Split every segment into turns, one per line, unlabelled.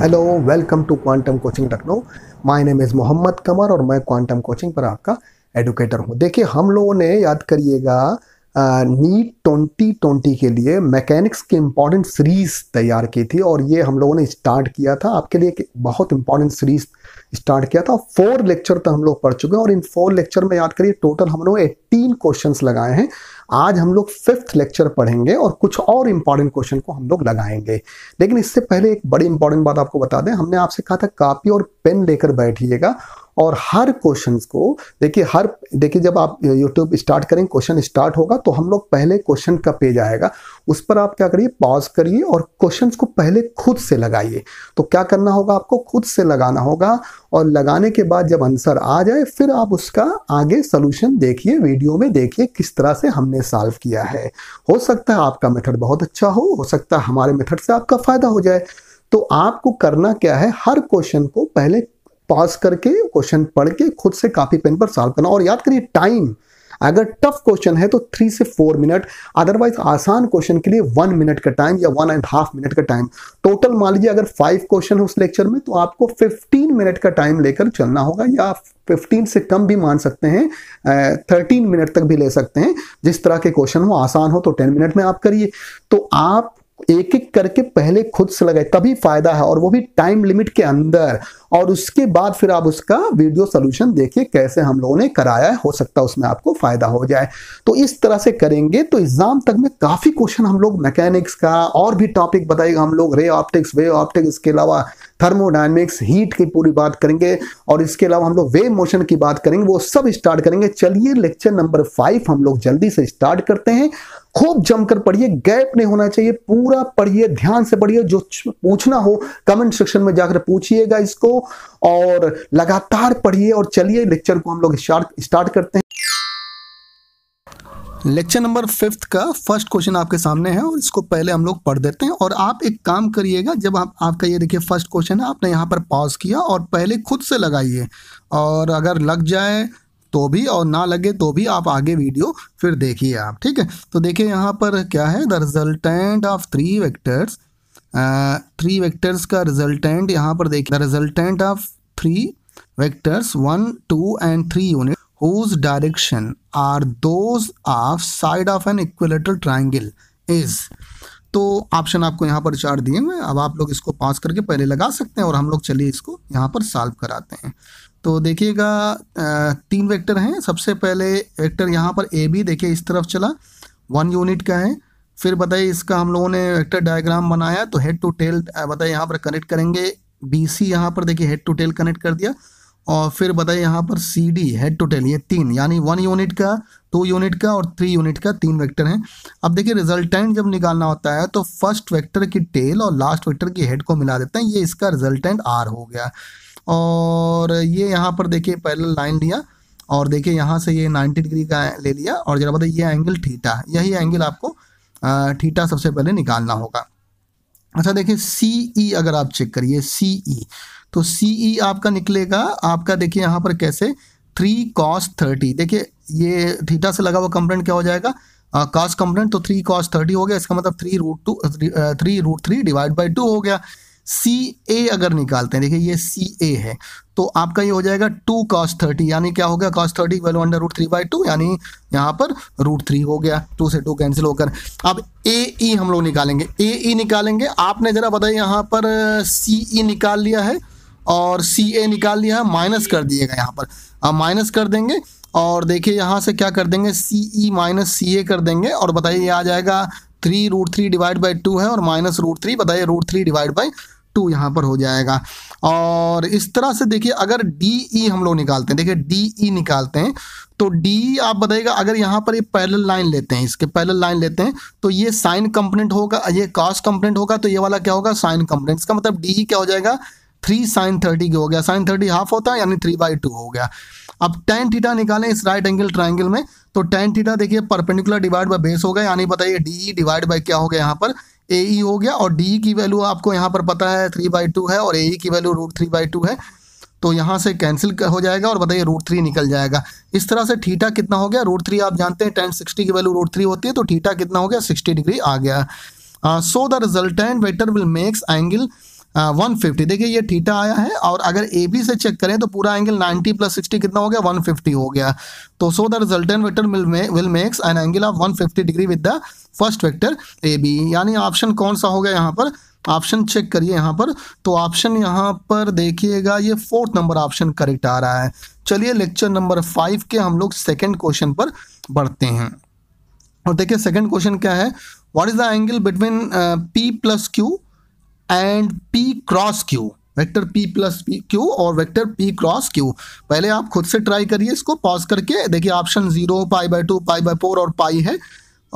hello welcome to Quantum Coaching Lucknow my name is Mohammad Qamar और मैं quantum coaching पर आपका एडुकेटर हूँ देखिए हम लोगों ने याद करिएगा नीट ट्वेंटी ट्वेंटी के लिए मैकेनिक्स की इम्पॉर्टेंट सीरीज़ तैयार की थी और ये हम लोगों ने स्टार्ट किया था आपके लिए एक बहुत इंपॉर्टेंट सीरीज़ स्टार्ट किया था फोर लेक्चर तक हम लोग पढ़ चुके हैं और इन फोर लेक्चर में याद करिए टोटल हम लोग एट्टीन क्वेश्चन लगाए हैं आज हम लोग फिफ्थ लेक्चर पढ़ेंगे और कुछ और इंपॉर्टेंट क्वेश्चन को हम लोग लगाएंगे लेकिन इससे पहले एक बड़ी इंपॉर्टेंट बात आपको बता दें हमने आपसे कहा था कापी और पेन लेकर बैठिएगा और हर क्वेश्चन को देखिए हर देखिए जब आप यूट्यूब स्टार्ट करें क्वेश्चन स्टार्ट होगा तो हम लोग पहले क्वेश्चन का पेज आएगा उस पर आप क्या करिए पॉज करिए और क्वेश्चन को पहले खुद से लगाइए तो क्या करना होगा आपको खुद से लगाना होगा और लगाने के बाद जब आंसर आ जाए फिर आप उसका आगे सोल्यूशन देखिए वीडियो में देखिए किस तरह से हमने सॉल्व किया है हो सकता है आपका मेथड बहुत अच्छा हो हो सकता है हमारे मेथड से आपका फ़ायदा हो जाए तो आपको करना क्या है हर क्वेश्चन को पहले पॉज करके क्वेश्चन पढ़ के खुद से काफी पेन पर सॉल्व करना और याद करिए टाइम अगर टफ क्वेश्चन है तो थ्री से फोर मिनट अदरवाइज आसान क्वेश्चन के लिए वन मिनट का टाइम या वन एंड हाफ मिनट का टाइम टोटल मान लीजिए अगर फाइव क्वेश्चन है उस लेक्चर में तो आपको फिफ्टीन मिनट का टाइम लेकर चलना होगा या फिफ्टीन से कम भी मान सकते हैं थर्टीन मिनट तक भी ले सकते हैं जिस तरह के क्वेश्चन हो आसान हो तो टेन मिनट में आप करिए तो आप एक एक करके पहले खुद से लगाए तभी फायदा है और वो भी टाइम लिमिट के अंदर और उसके बाद फिर आप उसका वीडियो सोल्यूशन देखिए कैसे हम लोगों ने कराया है हो सकता है उसमें आपको फायदा हो जाए तो इस तरह से करेंगे तो एग्जाम तक में काफ़ी क्वेश्चन हम लोग मैकेनिक्स का और भी टॉपिक बताएगा हम लोग रे ऑप्टिक्स वे ऑप्टिक्स इसके अलावा थर्मोडाइनमिक्स हीट की पूरी बात करेंगे और इसके अलावा हम लोग वेव मोशन की बात करेंगे वो सब स्टार्ट करेंगे चलिए लेक्चर नंबर फाइव हम लोग जल्दी से स्टार्ट करते हैं खूब जमकर पढ़िए गैप नहीं होना चाहिए पूरा पढ़िए ध्यान से पढ़िए जो पूछना हो कमेंट सेक्शन में जाकर पूछिएगा इसको और लगातार पढ़िए और चलिए लेक्चर को हम लोग स्टार्ट करते हैं लेक्चर नंबर फिफ्थ का फर्स्ट क्वेश्चन आपके सामने है और इसको पहले हम लोग पढ़ देते हैं और आप एक काम करिएगा जब आप आपका ये देखिए फर्स्ट क्वेश्चन है आपने यहाँ पर पॉज किया और पहले खुद से लगाइए और अगर लग जाए तो भी और ना लगे तो भी आप आगे वीडियो फिर देखिए आप ठीक है तो देखिए यहाँ पर क्या है the resultant of three vectors three vectors का रिजल्टेंट यहाँ पर देखिए the resultant of three vectors one two and three unit whose direction are those of side of an equilateral triangle is तो ऑप्शन आपको यहाँ पर चार दिए हुए अब आप लोग इसको पास करके पहले लगा सकते हैं और हम लोग चलिए इसको यहाँ पर सॉल्व कराते हैं तो देखिएगा तीन वेक्टर हैं सबसे पहले वेक्टर यहाँ पर ए बी देखिए इस तरफ चला वन यूनिट का है फिर बताइए इसका हम लोगों ने वेक्टर डायग्राम बनाया तो हेड टू टेल बताइए यहाँ पर कनेक्ट करेंगे बी सी यहाँ पर देखिए हेड टू टेल कनेक्ट कर दिया और फिर बताइए यहाँ पर C D head to tail ये तीन यानी वन यूनिट का टू यूनिट का और थ्री यूनिट का तीन वेक्टर हैं अब देखिए रिजल्टेंट जब निकालना होता है तो फर्स्ट वेक्टर की टेल और लास्ट वेक्टर की हेड को मिला देते हैं ये इसका रिजल्टेंट आर हो गया और ये यहाँ पर देखिए पैरेलल लाइन लिया और देखिए यहाँ से ये 90 डिग्री का ले लिया और जरा बताइए ये एंगल ठीठा यही एंगल आपको ठीटा सबसे पहले निकालना होगा अच्छा देखिए सी ई e अगर आप चेक करिए सी ई e, तो सी ई e आपका निकलेगा आपका देखिए यहाँ पर कैसे थ्री कॉस थर्टी देखिए ये थीटा से लगा हुआ कंप्लेंट क्या हो जाएगा कॉस कंप्लेंट तो थ्री कॉस थर्टी हो गया इसका मतलब three root two three root three divide by two हो गया सी ए अगर निकालते हैं देखिए ये सी ए है तो आपका ये हो जाएगा टू कॉस थर्टी यानी क्या हो गया cos thirty value under root three by two यानी यहाँ पर रूट थ्री हो गया टू से टू कैंसिल होकर अब ए ई e हम लोग निकालेंगे ए ई e निकालेंगे आपने ज़रा बताइए यहाँ पर सी ई e निकाल लिया है और सी ए निकाल लिया है माइनस कर दिएगा यहाँ पर अब माइनस कर देंगे और देखिए यहाँ से क्या कर देंगे सी ई माइनस सी ए कर देंगे और बताइए ये आ जाएगा three root three divide by two है और माइनस रूट थ्री बताइए root three divide by two यहाँ पर हो जाएगा और इस तरह से देखिए अगर डी ई e हम लोग निकालते हैं देखिए डी ई e निकालते हैं तो डी e आप बताइएगा अगर यहाँ पर ये पैरेलल लाइन लेते हैं इसके पैरेलल लाइन लेते हैं तो ये साइन कंपोनेंट होगा ये कॉस कंपोनेंट होगा तो ये वाला क्या होगा साइन कंपोनेंट इसका मतलब डी क्या हो जाएगा थ्री साइन थर्टी हो गया साइन थर्टी हाफ होता है यानी थ्री बाई टू हो गया अब टेन थीटा निकालें इस राइट एंगल ट्राइंगल में तो टेन थीटा देखिए परपेंडिकुलर डिवाइड बाय बेस हो गया यानी बताइए डी डिवाइड बाय क्या हो गया यहाँ पर ए ई e हो गया और डी e की वैल्यू आपको यहाँ पर पता है थ्री बाई टू है और ए e की value root three by two है तो यहाँ से कैंसिल हो जाएगा और बताइए रूट थ्री निकल जाएगा इस तरह से ठीठा कितना हो गया रूट थ्री आप जानते हैं टेन सिक्सटी की वैल्यू रूट थ्री होती है तो ठीठा कितना हो गया सिक्सटी डिग्री आ गया so the resultant vector will makes angle one fifty देखिए ये थीटा आया है और अगर ए बी से चेक करें तो पूरा एंगल नाइन्टी प्लस सिक्सटी कितना हो गया वन फिफ्टी हो गया तो so the resultant vector will makes an angle of one fifty degree with the first vector A B यानी ऑप्शन कौन सा हो गया यहाँ पर ऑप्शन चेक करिए यहाँ पर तो ऑप्शन यहाँ पर देखिएगा ये फोर्थ नंबर ऑप्शन करेक्ट आ रहा है चलिए लेक्चर नंबर फाइव के हम लोग सेकेंड क्वेश्चन पर बढ़ते हैं और देखिए सेकेंड क्वेश्चन क्या है what is the angle between P plus Q and P cross Q vector P plus P Q और वेक्टर पी क्रॉस क्यू पहले आप खुद से ट्राई करिए इसको पॉज करके देखिए option zero pi by two pi by four और पाई है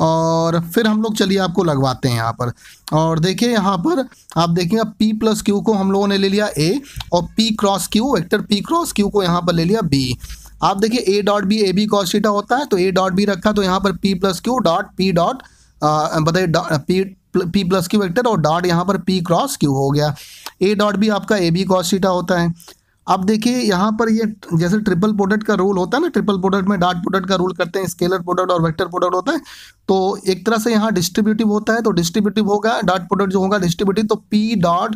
और फिर हम लोग चलिए आपको लगवाते हैं यहाँ पर और देखिए यहाँ पर आप देखिए पी प्लस क्यू को हम लोगों ने ले लिया ए और P cross Q vector P cross Q को यहाँ पर ले लिया बी आप देखिए A dot B A B cos theta होता है तो ए डॉट बी रखा तो यहाँ पर P plus Q dot P dot बताइए P P plus Q vector और डॉट यहाँ पर पी क्रॉस क्यू हो गया ए डॉट भी आपका ए बी कॉस सीटा होता है अब देखिए यहाँ पर ये जैसे ट्रिपल प्रोडक्ट का रूल होता है ना ट्रिपल प्रोडक्ट में डॉट प्रोडक्ट का रूल करते हैं स्केलर प्रोडक्ट और वेक्टर प्रोडक्ट होता है तो एक तरह से यहाँ डिस्ट्रीब्यूटिव होता है तो डिस्ट्रीब्यूटिव होगा डॉट प्रोडक्ट जो होगा डिस्ट्रीब्यूटिव तो P dot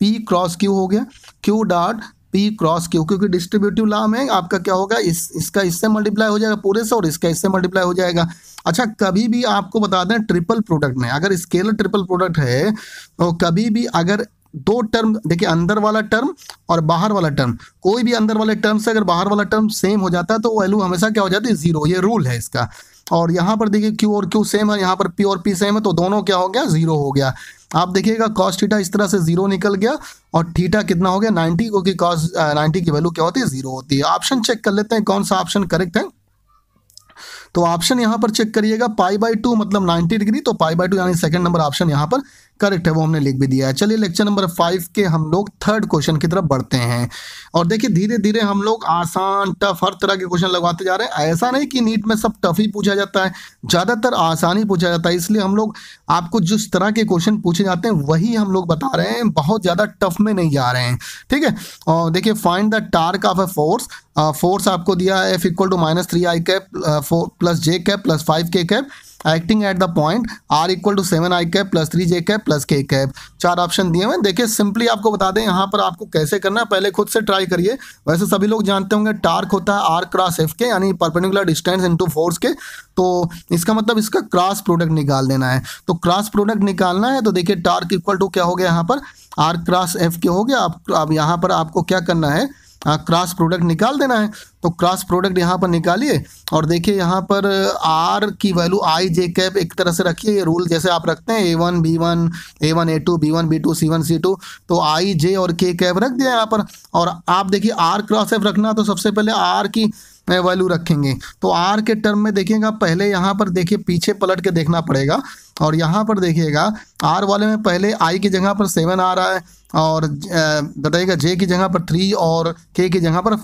P cross Q हो गया Q dot P cross Q क्योंकि डिस्ट्रीब्यूटिव लॉ में आपका क्या होगा इस इसका इससे मल्टीप्लाई हो जाएगा पूरे से और इसका इससे मल्टीप्लाई हो जाएगा अच्छा कभी भी आपको बता दें ट्रिपल प्रोडक्ट में अगर स्केलर ट्रिपल प्रोडक्ट है तो कभी भी अगर दो टर्म देखिए अंदर वाला टर्म और बाहर वाला टर्म कोई भी अंदर वाले टर्म से अगर बाहर वाला टर्म सेम हो जाता है तो वैल्यू हमेशा क्या हो जाती है जीरो ये रूल है इसका और यहाँ पर देखिए क्यू और क्यू सेम है यहाँ पर पी और पी सेम है तो दोनों क्या हो गया जीरो हो गया आप देखिएगा कॉस थीटा इस तरह से जीरो निकल गया और थीटा कितना हो गया नाइन्टी क्योंकि कॉस नाइन्टी की वैल्यू क्या होती है जीरो होती है ऑप्शन चेक कर लेते हैं कौन सा ऑप्शन करेक्ट है तो ऑप्शन यहां पर चेक करिएगा पाई बाई टू मतलब नाइनटी डिग्री तो पाई बाई टू यानी सेकंड नंबर ऑप्शन यहां पर करेक्ट है वो हमने लिख भी दिया है चलिए लेक्चर नंबर फाइव के हम लोग थर्ड क्वेश्चन की तरफ बढ़ते हैं और देखिए धीरे धीरे हम लोग आसान टफ हर तरह के क्वेश्चन लगवाते जा रहे हैं ऐसा नहीं कि नीट में सब टफ ही पूछा जाता है ज़्यादातर आसान ही पूछा जाता है इसलिए हम लोग आपको जिस तरह के क्वेश्चन पूछे जाते हैं वही हम लोग बता रहे हैं बहुत ज़्यादा टफ में नहीं जा रहे हैं ठीक है और देखिए find the torque of a force force आपको दिया है F equal to minus three I cap plus J cap plus five K cap acting at the point R equal to seven I cap plus three J cap plus K cap चार option दिए हुए देखिए simply आपको बता दें यहाँ पर आपको कैसे करना है पहले खुद से ट्राई करिए वैसे सभी लोग जानते होंगे टार्क होता है आर क्रॉस एफ के यानी परपेंडिकुलर डिस्टेंस इंटू फोर्स के तो इसका मतलब इसका क्रॉस प्रोडक्ट निकाल देना है तो क्रॉस प्रोडक्ट निकालना है तो देखिए टार्क इक्वल टू क्या हो गया यहाँ पर आर क्रॉस एफ के हो गया आप, आप यहाँ पर आपको क्या करना है क्रॉस हाँ, प्रोडक्ट निकाल देना है तो क्रॉस प्रोडक्ट यहाँ पर निकालिए और देखिए यहाँ पर आर की वैल्यू आई जे कैप एक तरह से रखिए ये रूल जैसे आप रखते हैं A one B one A one A two B one B two C one C two तो आई जे और के कैप रख दिया यहाँ पर और आप देखिए आर क्रॉस एफ रखना तो सबसे पहले आर की वैल्यू रखेंगे तो आर के टर्म में देखिएगा पहले यहाँ पर देखिए पीछे पलट के देखना पड़ेगा और यहाँ पर देखिएगा आर वाले में पहले आई की जगह पर सेवन आ रहा है और बताइएगा जे की जगह पर थ्री और के की जगह पर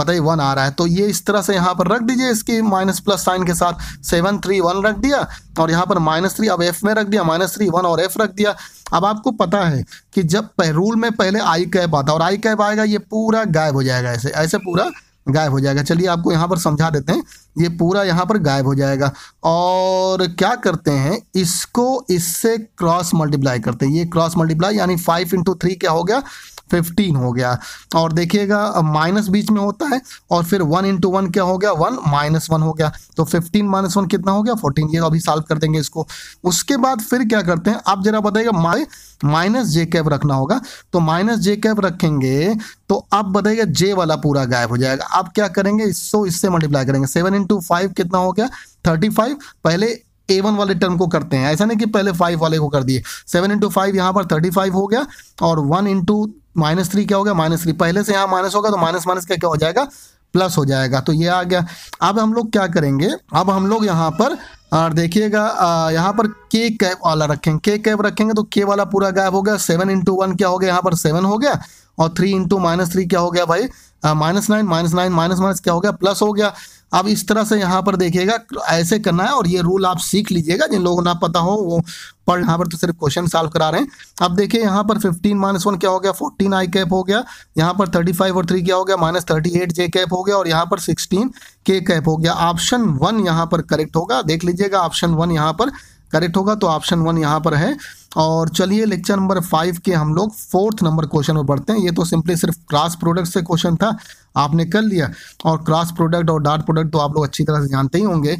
बताइए वन आ रहा है तो ये इस तरह से यहाँ पर रख दीजिए इसके माइनस प्लस साइन के साथ सेवन थ्री वन रख दिया और यहाँ पर माइनस थ्री अब एफ में रख दिया माइनस थ्री वन और एफ रख दिया अब आपको पता है कि जब रूल में पहले आई कैप आता और आई कैप आएगा ये पूरा गायब हो जाएगा ऐसे ऐसे पूरा गायब हो जाएगा चलिए आपको यहाँ पर समझा देते हैं ये पूरा यहाँ पर गायब हो जाएगा और क्या करते हैं इसको इससे क्रॉस मल्टीप्लाई करते हैं ये क्रॉस मल्टीप्लाई यानी फाइव इंटू थ्री क्या हो गया फिफ्टीन हो गया और देखिएगा माइनस बीच में होता है और फिर वन इंटू वन क्या हो गया वन माइनस वन हो गया तो 15 माइनस वन कितना हो गया 14 ये तो अभी सॉल्व कर देंगे इसको उसके बाद फिर क्या करते हैं आप जरा बताइएगा माई माइनस जे कैप रखना होगा तो माइनस जे कैप रखेंगे तो आप बताइएगा जे वाला पूरा गायब हो जाएगा आप क्या करेंगे इससे मल्टीप्लाई करेंगे सेवन इंटू फाइव कितना हो गया थर्टी फाइव पहले ए वन वाले टर्म को करते हैं ऐसा नहीं कि पहले फाइव वाले को कर दिए सेवन इंटू फाइव यहाँ पर थर्टी फाइव हो गया और वन इंटू माइनस थ्री क्या हो गया माइनस थ्री पहले से यहाँ माइनस होगा तो माइनस माइनस क्या क्या हो जाएगा प्लस हो जाएगा तो ये आ गया अब हम लोग क्या करेंगे अब हम लोग यहाँ पर और देखिएगा यहाँ पर के कैप वाला रखेंगे के कैप रखेंगे तो के वाला पूरा गायब हो गया सेवन इंटू वन क्या हो गया यहाँ पर सेवन हो गया और थ्री इंटू माइनस थ्री क्या हो गया भाई minus nine minus nine minus minus क्या हो गया प्लस हो गया अब इस तरह से यहाँ पर देखिएगा ऐसे करना है और ये रूल आप सीख लीजिएगा जिन लोगों को ना पता हो वो पर यहाँ पर तो सिर्फ क्वेश्चन सॉल्व करा रहे हैं अब देखिए यहाँ पर 15 माइनस वन क्या हो गया 14 आई कैप हो गया यहाँ पर 35 और 3 क्या हो गया minus thirty eight J cap हो गया और यहाँ पर 16 के कैप हो गया ऑप्शन वन यहाँ पर करेक्ट होगा देख लीजिएगा ऑप्शन वन यहाँ पर करेक्ट होगा तो ऑप्शन वन यहाँ पर है और चलिए लेक्चर नंबर फाइव के हम लोग फोर्थ नंबर क्वेश्चन में पढ़ते हैं ये तो सिंपली सिर्फ क्रॉस प्रोडक्ट से क्वेश्चन था आपने कर लिया और क्रॉस प्रोडक्ट और डार्ट प्रोडक्ट तो आप लोग अच्छी तरह से जानते ही होंगे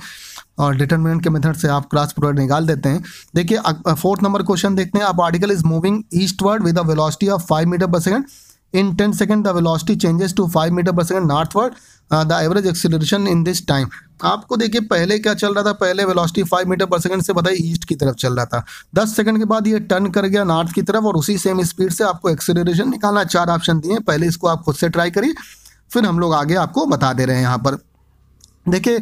और डिटर्मिनेंट के मेथड से आप क्रॉस प्रोडक्ट निकाल देते हैं देखिए फोर्थ नंबर क्वेश्चन देखते हैं आप particle is moving east with a velocity of five metre per second in 10 second the velocity changes to 5 metre per second northward the average acceleration in this time आपको देखिए पहले क्या चल रहा था पहले वेलोसिटी 5 मीटर पर सेकंड से बताइए ईस्ट की तरफ चल रहा था 10 सेकंड के बाद ये टर्न कर गया नॉर्थ की तरफ और उसी सेम स्पीड से आपको एक्सीलरेशन निकालना चार ऑप्शन दिए पहले इसको आप खुद से ट्राई करिए फिर हम लोग आगे आपको बता दे रहे हैं यहाँ पर देखिए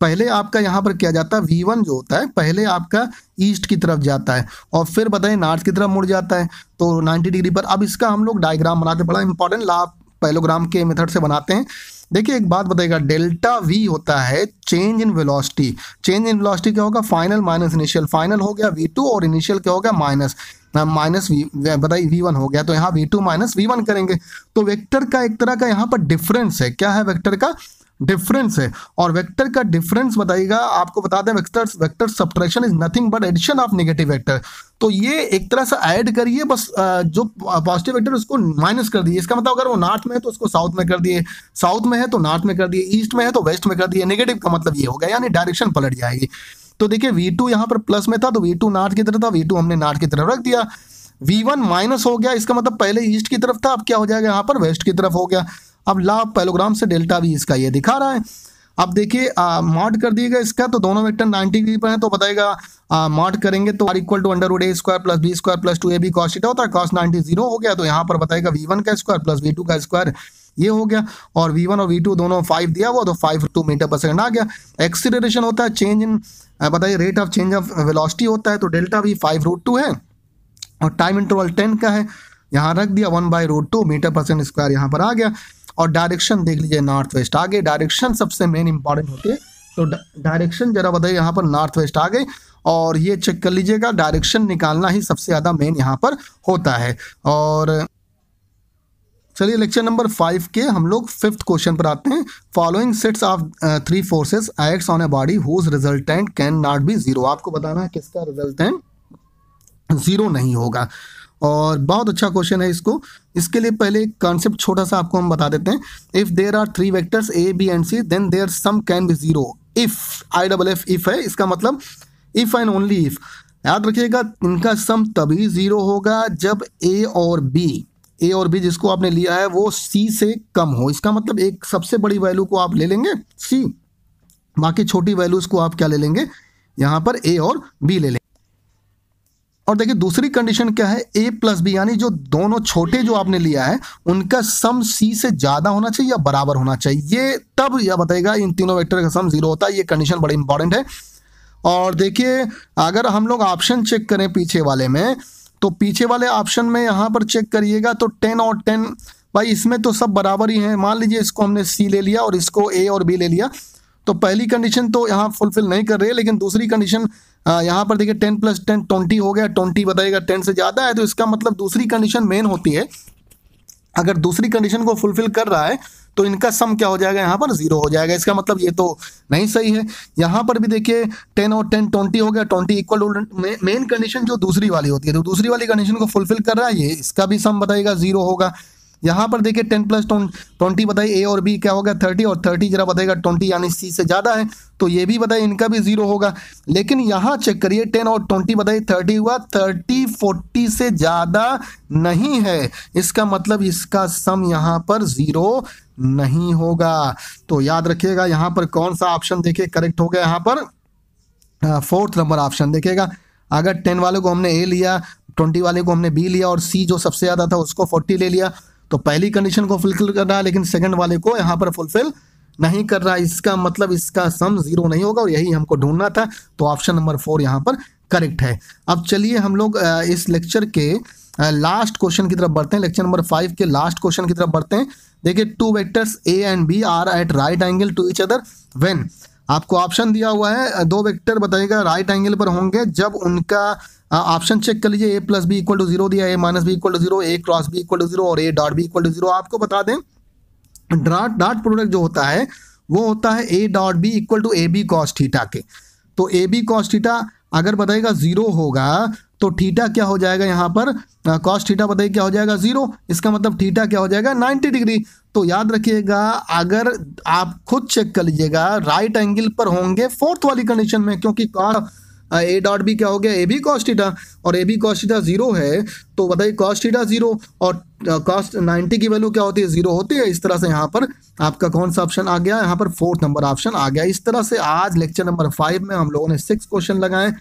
पहले आपका यहाँ पर क्या जाता है वी वन जो होता है पहले आपका ईस्ट की तरफ जाता है और फिर बताइए नॉर्थ की तरफ मुड़ जाता है तो 90 डिग्री पर अब इसका हम लोग डायग्राम बनाते हैं बड़ा इंपॉर्टेंट लाभ पैलोग्राम के मेथड से बनाते हैं देखिए एक बात बताइएगा डेल्टा वी होता है change in velocity change in velocity क्या होगा फाइनल माइनस इनिशियल फाइनल हो गया वी टू और इनिशियल क्या हो गया माइनस माइनस वी बताइए वी वन हो गया तो यहाँ V two minus V one करेंगे तो वेक्टर का एक तरह का यहाँ पर डिफरेंस है क्या है वेक्टर का डिफरेंस है और वेक्टर का डिफरेंस बताइएगा आपको बता दें vector vector subtraction is nothing but addition of negative vector तो ये एक तरह से ऐड करिए बस जो पॉजिटिव वेक्टर उसको माइनस कर दिए इसका मतलब अगर वो नॉर्थ में है तो उसको साउथ में कर दिए साउथ में है तो नॉर्थ में कर दिए ईस्ट में है तो वेस्ट में कर दिए नेगेटिव का मतलब ये हो गया यानी डायरेक्शन पलट जाएगी तो देखिए वी टू यहाँ पर प्लस में था तो वी टू नॉर्थ की तरफ था वी टू हमने नॉर्थ की तरफ रख दिया वी वन माइनस हो गया इसका मतलब पहले ईस्ट की तरफ था अब क्या हो जाएगा यहाँ पर वेस्ट की तरफ हो गया अब ला पैलोग्राम से डेल्टा भी इसका ये दिखा रहा है अब देखिए मॉड कर दिएगा इसका तो दोनों वेक्टर 90 डिग्री पर है तो बताएगा मॉड करेंगे तो R equal to under root A square plus B square plus two A B cos होता है कॉस 90 जीरो हो गया तो यहाँ पर बताएगा वी वन का स्क्वायर प्लस वी टू का स्क्वायर ये हो गया और वी वन और वी टू दोनों फाइव दिया हुआ तो five two metre per second आ गया एक्सीलरेशन होता है चेंज इन बताइए rate of change of velocity होता है तो डेल्टा भी फाइव रूट टू है और टाइम इंटरवल टेन का है यहाँ रख दिया one by root two metre per second square यहाँ पर आ गया और डायरेक्शन देख लीजिए नॉर्थ वेस्ट आगे डायरेक्शन सबसे मेन इंपॉर्टेंट होती है तो डायरेक्शन जरा बताइए यहाँ पर नॉर्थ वेस्ट आ गई और ये चेक कर लीजिएगा डायरेक्शन निकालना ही सबसे ज़्यादा मेन यहाँ पर होता है और चलिए लेक्चर नंबर फाइव के हम लोग फिफ्थ क्वेश्चन पर आते हैं following sets of three forces acts on a body whose resultant can not be zero आपको बताना है किसका रिजल्टेंट जीरो नहीं होगा और बहुत अच्छा क्वेश्चन है इसको इसके लिए पहले एक कॉन्सेप्ट छोटा सा आपको हम बता देते हैं if there are three vectors A B and C then their sum can be zero if I double F if है इसका मतलब इफ़ एंड ओनली इफ़ याद रखिएगा इनका सम तभी ज़ीरो होगा जब ए और बी ए और बी जिसको आपने लिया है वो सी से कम हो इसका मतलब एक सबसे बड़ी वैल्यू को आप ले लेंगे सी बाकी छोटी वैल्यूज़ को आप क्या ले लेंगे यहां पर ए और बी ले लेंगे और देखिए दूसरी कंडीशन क्या है ए प्लस बी यानी जो दोनों छोटे जो आपने लिया है उनका सम सी से ज़्यादा होना चाहिए या बराबर होना चाहिए ये तब यह बताएगा इन तीनों वेक्टर का सम जीरो होता है ये कंडीशन बड़ी इंपॉर्टेंट है और देखिए अगर हम लोग ऑप्शन चेक करें पीछे वाले में तो पीछे वाले ऑप्शन में यहाँ पर चेक करिएगा तो टेन और टेन भाई इसमें तो सब बराबर ही है मान लीजिए इसको हमने सी ले लिया और इसको ए और बी ले लिया तो पहली कंडीशन तो यहाँ फुलफिल नहीं कर रही है लेकिन दूसरी कंडीशन यहाँ पर देखिए टेन प्लस टेन ट्वेंटी हो गया ट्वेंटी बताएगा टेन से ज़्यादा है तो इसका मतलब दूसरी कंडीशन मेन होती है अगर दूसरी कंडीशन को फुलफिल कर रहा है तो इनका सम क्या हो जाएगा यहाँ पर जीरो हो जाएगा इसका मतलब ये तो नहीं सही है यहाँ पर भी देखिए टेन और टेन ट्वेंटी हो गया ट्वेंटी इक्वल मेन कंडीशन जो दूसरी वाली होती है तो दूसरी वाली कंडीशन को फुलफिल कर रहा है ये इसका भी सम बताएगा जीरो होगा यहाँ पर देखिए टेन प्लस ट्वेंटी बताइए ए और बी क्या होगा थर्टी और थर्टी जरा बताएगा ट्वेंटी यानी सी से ज़्यादा है तो ये भी बताइए इनका भी जीरो होगा लेकिन यहाँ चेक करिए टेन और ट्वेंटी बताइए थर्टी हुआ थर्टी फोर्टी से ज़्यादा नहीं है इसका मतलब इसका सम यहाँ पर ज़ीरो नहीं होगा तो याद रखिएगा यहाँ पर कौन सा ऑप्शन देखिए करेक्ट हो गया यहाँ पर फोर्थ नंबर ऑप्शन देखिएगा अगर टेन वाले को हमने ए लिया ट्वेंटी वाले को हमने बी लिया और सी जो सबसे ज़्यादा था उसको फोर्टी ले लिया तो पहली कंडीशन को फुलफिल कर रहा है लेकिन सेकंड वाले को यहाँ पर फुलफिल नहीं कर रहा इसका मतलब इसका सम जीरो नहीं होगा और यही हमको ढूंढना था तो ऑप्शन नंबर फोर यहाँ पर करेक्ट है अब चलिए हम लोग इस लेक्चर के लास्ट क्वेश्चन की तरफ बढ़ते हैं लेक्चर नंबर फाइव के लास्ट क्वेश्चन की तरफ बढ़ते हैं देखिए two vectors A and B are at right angle to each other when आपको ऑप्शन दिया हुआ है दो वेक्टर बताइएगा राइट एंगल पर होंगे जब उनका ऑप्शन चेक कर लीजिए A plus B equal to zero दिया A minus B equal to zero A cross B equal to zero और A dot B equal to zero आपको बता दें डॉट डॉट प्रोडक्ट जो होता है वो होता है A dot B equal to A B cos theta के तो ए बी कॉस थीटा अगर बताइएगा ज़ीरो होगा तो थीटा क्या हो जाएगा यहाँ पर कॉस थीटा बताइए क्या हो जाएगा ज़ीरो इसका मतलब थीटा क्या हो जाएगा नाइन्टी डिग्री तो याद रखिएगा अगर आप खुद चेक कर लीजिएगा राइट एंगल पर होंगे फोर्थ वाली कंडीशन में क्योंकि ए डॉट बी क्या हो गया ए भी कॉस्टिटा और ए भी कॉस्टिटा जीरो है तो बताइए कॉस्टिटा जीरो और कॉस्ट uh, नाइन्टी की वैल्यू क्या होती है जीरो होती है इस तरह से यहाँ पर आपका कौन सा ऑप्शन आ गया यहाँ पर फोर्थ नंबर ऑप्शन आ गया इस तरह से आज लेक्चर नंबर फाइव में हम लोगों ने सिक्स क्वेश्चन लगाए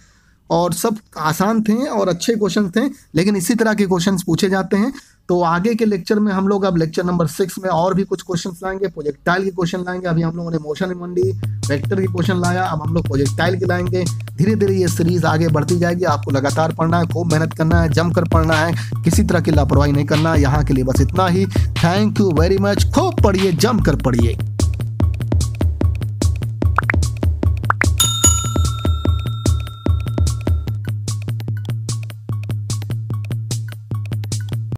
और सब आसान थे और अच्छे क्वेश्चन थे लेकिन इसी तरह के क्वेश्चन पूछे जाते हैं तो आगे के लेक्चर में हम लोग अब लेक्चर नंबर सिक्स में और भी कुछ क्वेश्चन लाएंगे प्रोजेक्टाइल के क्वेश्चन लाएंगे अभी हम लोगों ने मोशन मंडी वेक्टर के क्वेश्चन लाया अब हम लोग प्रोजेक्टाइल के लाएंगे धीरे धीरे ये सीरीज आगे बढ़ती जाएगी आपको लगातार पढ़ना है खूब मेहनत करना है जम कर पढ़ना है किसी तरह की लापरवाही नहीं करना है यहाँ के लिए बस इतना ही थैंक यू वेरी मच खूब पढ़िए जम कर पढ़िए